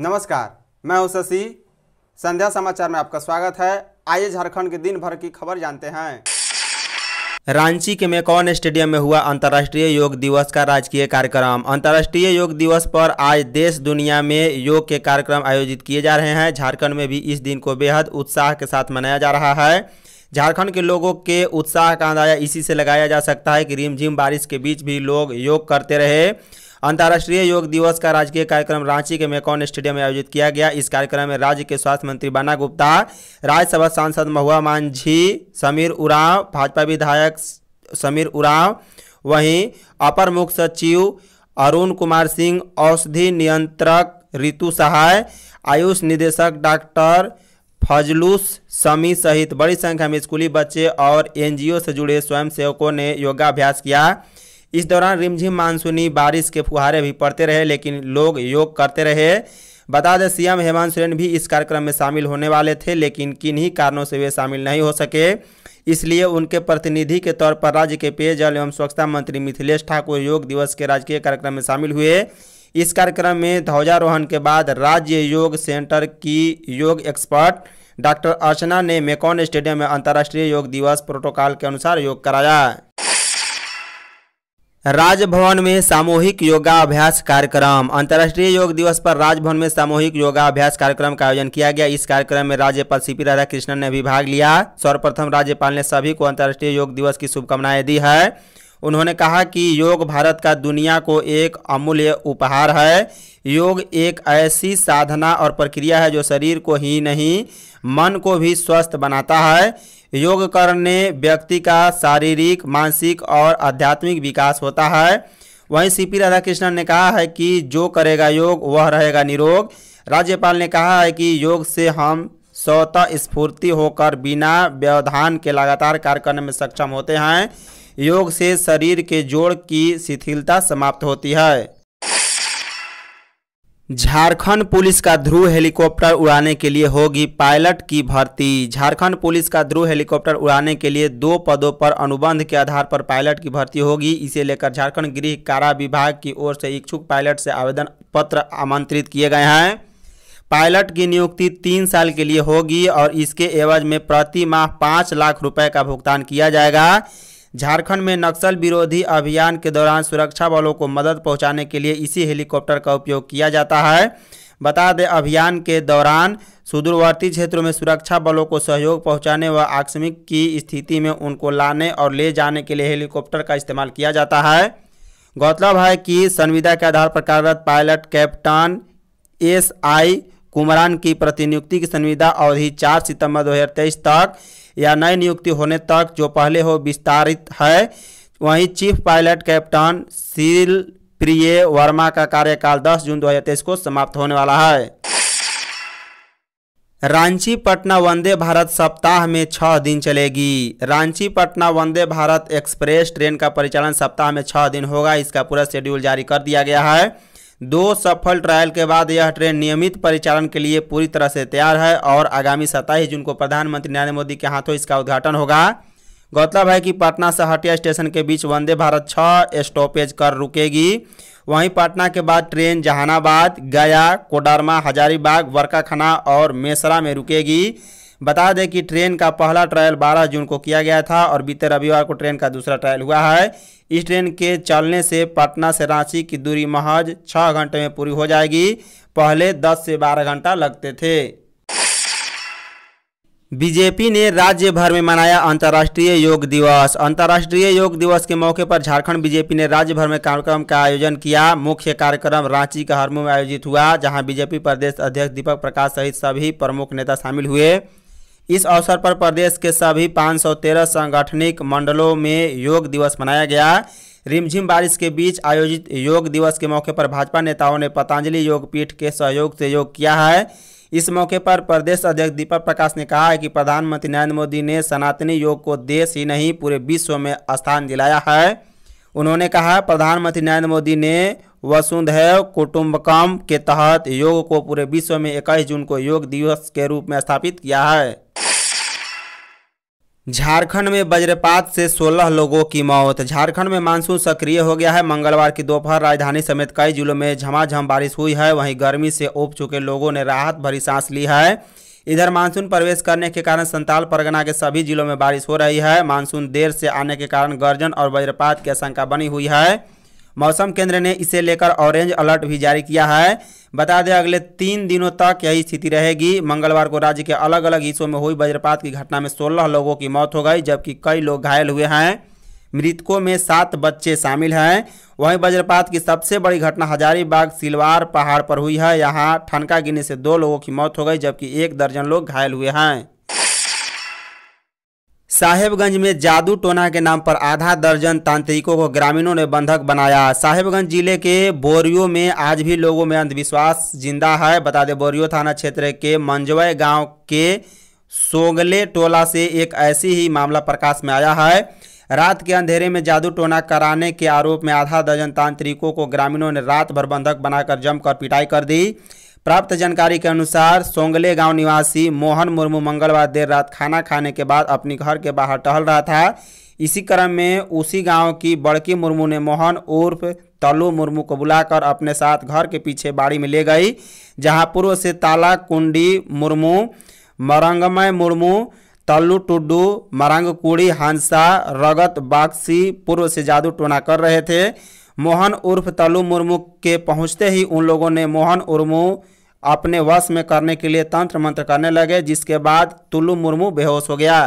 नमस्कार मैं हूं शशि संध्या समाचार में आपका स्वागत है आइए झारखंड के दिन भर की खबर जानते हैं रांची के मेकॉन स्टेडियम में हुआ अंतर्राष्ट्रीय योग दिवस का राजकीय कार्यक्रम अंतर्राष्ट्रीय योग दिवस पर आज देश दुनिया में योग के कार्यक्रम आयोजित किए जा रहे हैं झारखंड में भी इस दिन को बेहद उत्साह के साथ मनाया जा रहा है झारखंड के लोगों के उत्साह का अंदाजा इसी से लगाया जा सकता है कि रिमझिम बारिश के बीच भी लोग योग करते रहे अंतर्राष्ट्रीय योग दिवस का राजकीय कार्यक्रम रांची के मेकॉन स्टेडियम में आयोजित किया गया इस कार्यक्रम में राज्य के स्वास्थ्य मंत्री बाना गुप्ता राज्यसभा सांसद महुआ मांझी समीर उराव भाजपा विधायक समीर उराव वहीं अपर मुख्य सचिव अरुण कुमार सिंह औषधि नियंत्रक ऋतु सहाय आयुष निदेशक डॉक्टर फजलूस समी सहित बड़ी संख्या में स्कूली बच्चे और एनजीओ से जुड़े स्वयंसेवकों ने योगाभ्यास किया इस दौरान रिमझिम मानसूनी बारिश के फुहारे भी पड़ते रहे लेकिन लोग योग करते रहे बता दें सीएम हेमंत सोरेन भी इस कार्यक्रम में शामिल होने वाले थे लेकिन किन्हीं कारणों से वे शामिल नहीं हो सके इसलिए उनके प्रतिनिधि के तौर पर राज्य के पेयजल एवं स्वच्छता मंत्री मिथिलेश ठाकुर योग दिवस के राजकीय कार्यक्रम में शामिल हुए इस कार्यक्रम में ध्वजारोहण के बाद राज्य योग सेंटर की योग एक्सपर्ट डॉक्टर अर्चना ने मेकॉन स्टेडियम में अंतर्राष्ट्रीय योग दिवस प्रोटोकॉल के अनुसार योग कराया राजभवन में सामूहिक योगाभ्यास कार्यक्रम अंतर्राष्ट्रीय योग दिवस पर राजभवन में सामूहिक योगाभ्यास कार्यक्रम का आयोजन किया गया इस कार्यक्रम में राज्यपाल सी राधा राधाकृष्णन ने भी भाग लिया सर्वप्रथम राज्यपाल ने सभी को अंतर्राष्ट्रीय योग दिवस की शुभकामनाएं दी है उन्होंने कहा कि योग भारत का दुनिया को एक अमूल्य उपहार है योग एक ऐसी साधना और प्रक्रिया है जो शरीर को ही नहीं मन को भी स्वस्थ बनाता है योग करने व्यक्ति का शारीरिक मानसिक और आध्यात्मिक विकास होता है वहीं सी पी राधाकृष्णन ने कहा है कि जो करेगा योग वह रहेगा निरोग राज्यपाल ने कहा है कि योग से हम स्वतः स्फूर्ति होकर बिना व्यवधान के लगातार कार्य करने में सक्षम होते हैं योग से शरीर के जोड़ की शिथिलता समाप्त होती है झारखंड पुलिस का ध्रुव हेलीकॉप्टर उड़ाने के लिए होगी पायलट की भर्ती झारखंड पुलिस का ध्रुव हेलीकॉप्टर उड़ाने के लिए दो पदों पर अनुबंध के आधार पर पायलट की भर्ती होगी इसे लेकर झारखंड गृह कारा विभाग की ओर से इच्छुक पायलट से आवेदन पत्र आमंत्रित किए गए हैं पायलट की नियुक्ति तीन साल के लिए होगी और इसके एवज में प्रति माह पाँच लाख रुपए का भुगतान किया जाएगा झारखंड में नक्सल विरोधी अभियान के दौरान सुरक्षा बलों को मदद पहुंचाने के लिए इसी हेलीकॉप्टर का उपयोग किया जाता है बता दें अभियान के दौरान सुदूरवर्ती क्षेत्रों में सुरक्षा बलों को सहयोग पहुंचाने व आकस्मिक की स्थिति में उनको लाने और ले जाने के लिए हेलीकॉप्टर का इस्तेमाल किया जाता है गौरतलब है कि संविदा के आधार पर कार्यरत pilot captain S I Kumaran की प्रतिनियुक्ति की संविदा अवधि 4 सितंबर 2023 तक या नई नियुक्ति होने तक जो पहले हो विस्तारित है वहीं चीफ पायलट कैप्टन सील प्रिय वर्मा का कार्यकाल 10 जून 2023 को समाप्त होने वाला है रांची पटना वंदे भारत सप्ताह में छः दिन चलेगी रांची पटना वंदे भारत एक्सप्रेस ट्रेन का परिचालन सप्ताह में छः दिन होगा इसका पूरा शेड्यूल जारी कर दिया गया है दो सफल ट्रायल के बाद यह ट्रेन नियमित परिचालन के लिए पूरी तरह से तैयार है और आगामी सत्ताईस जून को प्रधानमंत्री नरेंद्र मोदी के हाथों इसका उद्घाटन होगा गौरतलब है कि पटना से हटिया स्टेशन के बीच वंदे भारत छः स्टॉपेज कर रुकेगी वहीं पटना के बाद ट्रेन जहानाबाद गया कोडरमा हजारीबाग वर्काखाना और मेसरा में रुकेगी बता दें कि ट्रेन का पहला ट्रायल 12 जून को किया गया था और बीते रविवार को ट्रेन का दूसरा ट्रायल हुआ है इस ट्रेन के चलने से पटना से रांची की दूरी महज छः घंटे में पूरी हो जाएगी पहले दस से बारह घंटा लगते थे बीजेपी ने राज्य भर में मनाया अंतर्राष्ट्रीय योग दिवस अंतर्राष्ट्रीय योग दिवस के मौके पर झारखंड बीजेपी ने राज्य भर में कार्यक्रम का आयोजन किया मुख्य कार्यक्रम रांची के हरमू में आयोजित हुआ जहां बीजेपी प्रदेश अध्यक्ष दीपक प्रकाश सहित सभी प्रमुख नेता शामिल हुए इस अवसर पर प्रदेश के सभी 513 सांगठनिक मंडलों में योग दिवस मनाया गया रिमझिम बारिश के बीच आयोजित योग दिवस के मौके पर भाजपा नेताओं ने पतंजलि योगपीठ के सहयोग से योग किया है इस मौके पर प्रदेश अध्यक्ष दीपक प्रकाश ने कहा है कि प्रधानमंत्री नरेंद्र मोदी ने सनातनी योग को देश ही नहीं पूरे विश्व में स्थान दिलाया है उन्होंने कहा प्रधानमंत्री नरेंद्र मोदी ने वसुंधैव कुटुंबकम के तहत योग को पूरे विश्व में इक्कीस जून को योग दिवस के रूप में स्थापित किया है झारखंड में वज्रपात से 16 लोगों की मौत झारखंड में मानसून सक्रिय हो गया है मंगलवार की दोपहर राजधानी समेत कई जिलों में झमाझम बारिश हुई है वहीं गर्मी से उब चुके लोगों ने राहत भरी सांस ली है इधर मानसून प्रवेश करने के कारण संताल परगना के सभी जिलों में बारिश हो रही है मानसून देर से आने के कारण गर्जन और वज्रपात की आशंका बनी हुई है मौसम केंद्र ने इसे लेकर ऑरेंज अलर्ट भी जारी किया है बता दें अगले तीन दिनों तक यही स्थिति रहेगी मंगलवार को राज्य के अलग अलग हिस्सों में हुई वज्रपात की घटना में सोलह लोगों की मौत हो गई जबकि कई लोग घायल हुए हैं मृतकों में सात बच्चे शामिल हैं वहीं वज्रपात की सबसे बड़ी घटना हजारीबाग सिलवार पहाड़ पर हुई है यहाँ ठनका गिरने से दो लोगों की मौत हो गई जबकि एक दर्जन लोग घायल हुए हैं साहेबगंज में जादू टोना के नाम पर आधा दर्जन तांत्रिकों को ग्रामीणों ने बंधक बनाया साहेबगंज जिले के बोरियो में आज भी लोगों में अंधविश्वास जिंदा है बता दें बोरियो थाना क्षेत्र के मंजवय गांव के सोगले टोला से एक ऐसी ही मामला प्रकाश में आया है रात के अंधेरे में जादू टोना कराने के आरोप में आधा दर्जन तांत्रिकों को ग्रामीणों ने रात भर बंधक बनाकर जमकर पिटाई कर दी प्राप्त जानकारी के अनुसार सोंगले गांव निवासी मोहन मुर्मू मंगलवार देर रात खाना खाने के बाद अपने घर के बाहर टहल रहा था इसी क्रम में उसी गांव की बड़की मुर्मू ने मोहन उर्फ तल्लू मुर्मू को बुलाकर अपने साथ घर के पीछे बाड़ी में ले गई जहां पूर्व से ताला कुंडी मुर्मू मरंगमय मुर्मू तल्लू टुड्डू मरंगकुड़ी हंसा रगत बागसी पूर्व से जादू टोना कर रहे थे मोहन उर्फ तलु मुर्मू के पहुंचते ही उन लोगों ने मोहन उर्मू अपने वश में करने के लिए तंत्र मंत्र करने लगे जिसके बाद तुलू मुर्मू बेहोश हो गया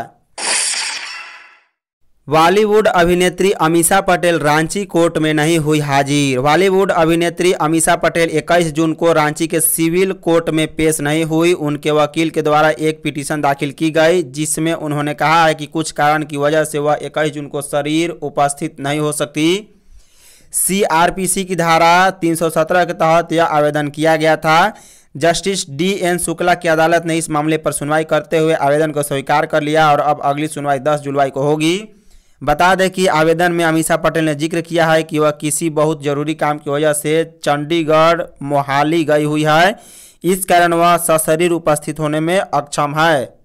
बॉलीवुड अभिनेत्री अमीषा पटेल रांची कोर्ट में नहीं हुई हाजिर बॉलीवुड अभिनेत्री अमीषा पटेल 21 जून को रांची के सिविल कोर्ट में पेश नहीं हुई उनके वकील के द्वारा एक पिटीशन दाखिल की गई जिसमें उन्होंने कहा है कि कुछ कारण की वजह से वह 21 जून को शरीर उपस्थित नहीं हो सकती सीआरपीसी की धारा 317 के तहत यह आवेदन किया गया था जस्टिस डी एन शुक्ला की अदालत ने इस मामले पर सुनवाई करते हुए आवेदन को स्वीकार कर लिया और अब अगली सुनवाई 10 जुलाई को होगी बता दें कि आवेदन में अमीषा पटेल ने जिक्र किया है कि वह किसी बहुत जरूरी काम की वजह से चंडीगढ़ मोहाली गई हुई है इस कारण वह सशरीर उपस्थित होने में अक्षम है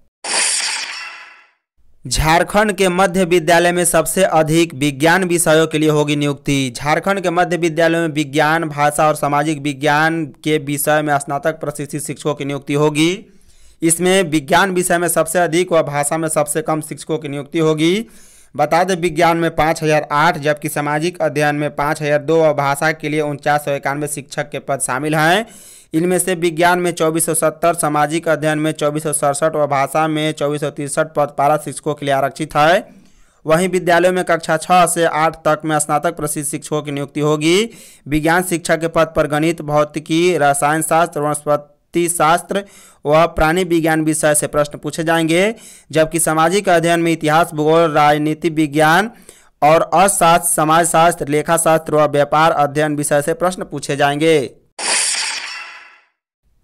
झारखंड के मध्य विद्यालय में सबसे अधिक विज्ञान विषयों के लिए होगी नियुक्ति झारखंड के मध्य विद्यालय में विज्ञान भाषा और सामाजिक विज्ञान के विषय में स्नातक प्रशिक्षित शिक्षकों की नियुक्ति होगी इसमें विज्ञान विषय में सबसे अधिक व भाषा में सबसे कम शिक्षकों की नियुक्ति होगी बता दें विज्ञान में पाँच हज़ार आठ जबकि सामाजिक अध्ययन में पाँच हज़ार दो और भाषा के लिए उनचास सौ इक्यानवे शिक्षक के पद शामिल हैं इनमें से विज्ञान में चौबीस सौ सत्तर सामाजिक अध्ययन में चौबीस सौ सड़सठ और भाषा में चौबीस सौ तिरसठ पद पारा शिक्षकों के लिए आरक्षित है वहीं विद्यालयों में कक्षा छः से आठ तक में स्नातक प्रसिद्ध शिक्षकों की नियुक्ति होगी विज्ञान शिक्षा के पद पर गणित भौतिकी रसायन शास्त्र वनस्पत शास्त्र व प्राणी विज्ञान विषय से प्रश्न पूछे जाएंगे जबकि सामाजिक अध्ययन में इतिहास भूगोल राजनीति विज्ञान और अर्थशास्त्र समाजशास्त्र लेखाशास्त्र व व्यापार अध्ययन विषय से प्रश्न पूछे जाएंगे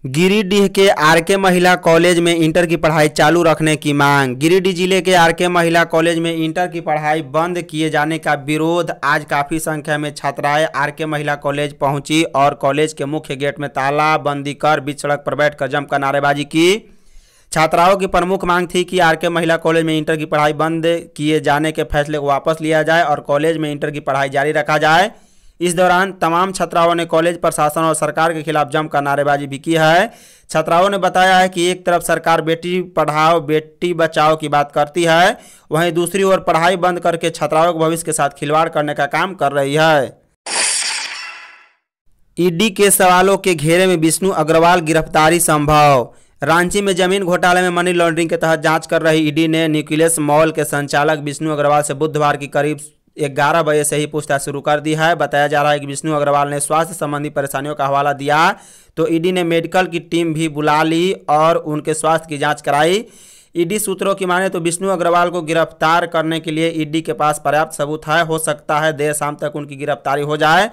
गिरिडीह के आरके महिला कॉलेज में इंटर की पढ़ाई चालू रखने की मांग गिरिडीह जिले के आरके महिला कॉलेज में इंटर की पढ़ाई बंद किए जाने का विरोध आज काफ़ी संख्या में छात्राएं आरके महिला कॉलेज पहुंची और कॉलेज के मुख्य गेट में ताला बंदी कर बीच सड़क पर बैठकर जमकर नारेबाजी की छात्राओं की प्रमुख मांग थी कि आरके महिला कॉलेज में इंटर की पढ़ाई बंद किए जाने के फैसले को वापस लिया जाए और कॉलेज में इंटर की पढ़ाई जारी रखा जाए इस दौरान तमाम छात्राओं ने कॉलेज प्रशासन और सरकार के खिलाफ जमकर नारेबाजी भी की है छात्राओं ने बताया है कि एक तरफ सरकार बेटी पढ़ाओ बेटी बचाओ की बात करती है वहीं दूसरी ओर पढ़ाई बंद करके छात्राओं के भविष्य के साथ खिलवाड़ करने का काम कर रही है ईडी के सवालों के घेरे में विष्णु अग्रवाल गिरफ्तारी संभव रांची में जमीन घोटाले में मनी लॉन्ड्रिंग के तहत जांच कर रही ईडी ने न्यूक्लियस मॉल के संचालक विष्णु अग्रवाल से बुधवार की करीब ग्यारह बजे से ही पूछताछ शुरू कर दी है बताया जा रहा है कि विष्णु अग्रवाल ने स्वास्थ्य संबंधी परेशानियों का हवाला दिया तो ईडी ने मेडिकल की टीम भी बुला ली और उनके स्वास्थ्य की जांच कराई ईडी सूत्रों की माने तो विष्णु अग्रवाल को गिरफ्तार करने के लिए ईडी के पास पर्याप्त सबूत है हो सकता है देर शाम तक उनकी गिरफ्तारी हो जाए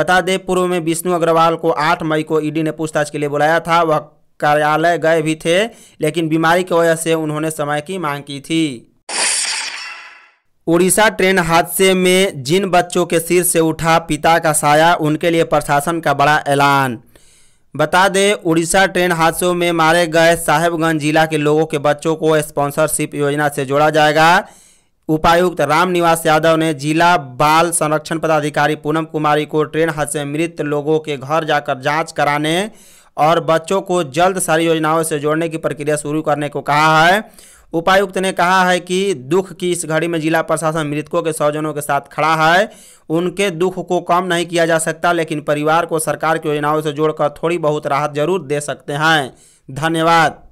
बता दें पूर्व में विष्णु अग्रवाल को आठ मई को ईडी ने पूछताछ के लिए बुलाया था वह कार्यालय गए भी थे लेकिन बीमारी की वजह से उन्होंने समय की मांग की थी उड़ीसा ट्रेन हादसे में जिन बच्चों के सिर से उठा पिता का साया उनके लिए प्रशासन का बड़ा ऐलान बता दें उड़ीसा ट्रेन हादसों में मारे गए साहेबगंज जिला के लोगों के बच्चों को स्पॉन्सरशिप योजना से जोड़ा जाएगा उपायुक्त रामनिवास यादव ने जिला बाल संरक्षण पदाधिकारी पूनम कुमारी को ट्रेन हादसे में मृत लोगों के घर जाकर जांच कराने और बच्चों को जल्द सारी योजनाओं से जोड़ने की प्रक्रिया शुरू करने को कहा है उपायुक्त ने कहा है कि दुख की इस घड़ी में जिला प्रशासन मृतकों के सौजनों के साथ खड़ा है उनके दुख को कम नहीं किया जा सकता लेकिन परिवार को सरकार की योजनाओं से जोड़कर थोड़ी बहुत राहत जरूर दे सकते हैं धन्यवाद